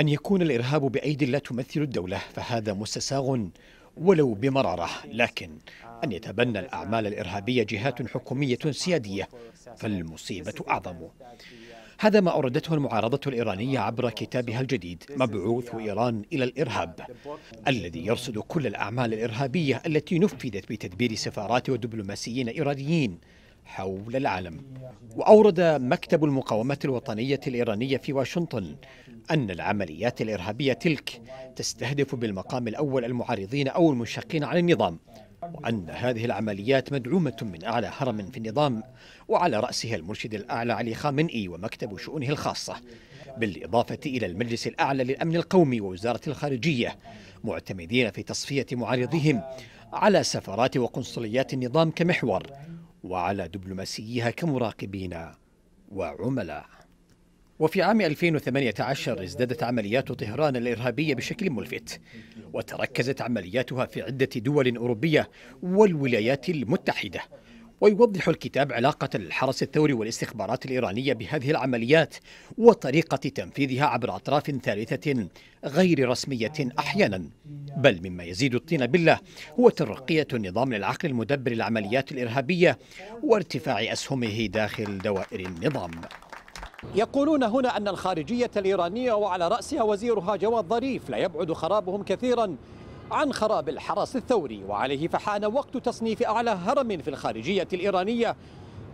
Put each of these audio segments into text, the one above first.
أن يكون الإرهاب بأيدي لا تمثل الدولة فهذا مستساغ ولو بمرارة لكن أن يتبنى الأعمال الإرهابية جهات حكومية سيادية فالمصيبة أعظم هذا ما أوردته المعارضة الإيرانية عبر كتابها الجديد مبعوث إيران إلى الإرهاب الذي يرصد كل الأعمال الإرهابية التي نفذت بتدبير سفارات ودبلوماسيين إيرانيين حول العالم وأورد مكتب المقاومة الوطنية الإيرانية في واشنطن أن العمليات الإرهابية تلك تستهدف بالمقام الأول المعارضين أو المنشقين عن النظام وأن هذه العمليات مدعومة من أعلى هرم في النظام وعلى رأسها المرشد الأعلى علي خامنئي ومكتب شؤونه الخاصة بالإضافة إلى المجلس الأعلى للأمن القومي ووزارة الخارجية معتمدين في تصفية معارضهم على سفارات وقنصليات النظام كمحور وعلى دبلوماسيها كمراقبين وعملاء وفي عام 2018 ازدادت عمليات طهران الإرهابية بشكل ملفت وتركزت عملياتها في عدة دول أوروبية والولايات المتحدة ويوضح الكتاب علاقة الحرس الثوري والاستخبارات الإيرانية بهذه العمليات وطريقة تنفيذها عبر أطراف ثالثة غير رسمية أحيانا بل مما يزيد الطين بله هو ترقية النظام للعقل المدبر للعمليات الإرهابية وارتفاع أسهمه داخل دوائر النظام يقولون هنا أن الخارجية الإيرانية وعلى رأسها وزيرها جواد ظريف لا يبعد خرابهم كثيرا عن خراب الحرس الثوري وعليه فحان وقت تصنيف أعلى هرم في الخارجية الإيرانية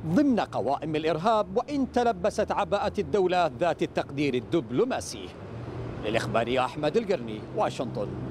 ضمن قوائم الإرهاب وإن تلبست عباءة الدولة ذات التقدير الدبلوماسي للإخبار أحمد القرني واشنطن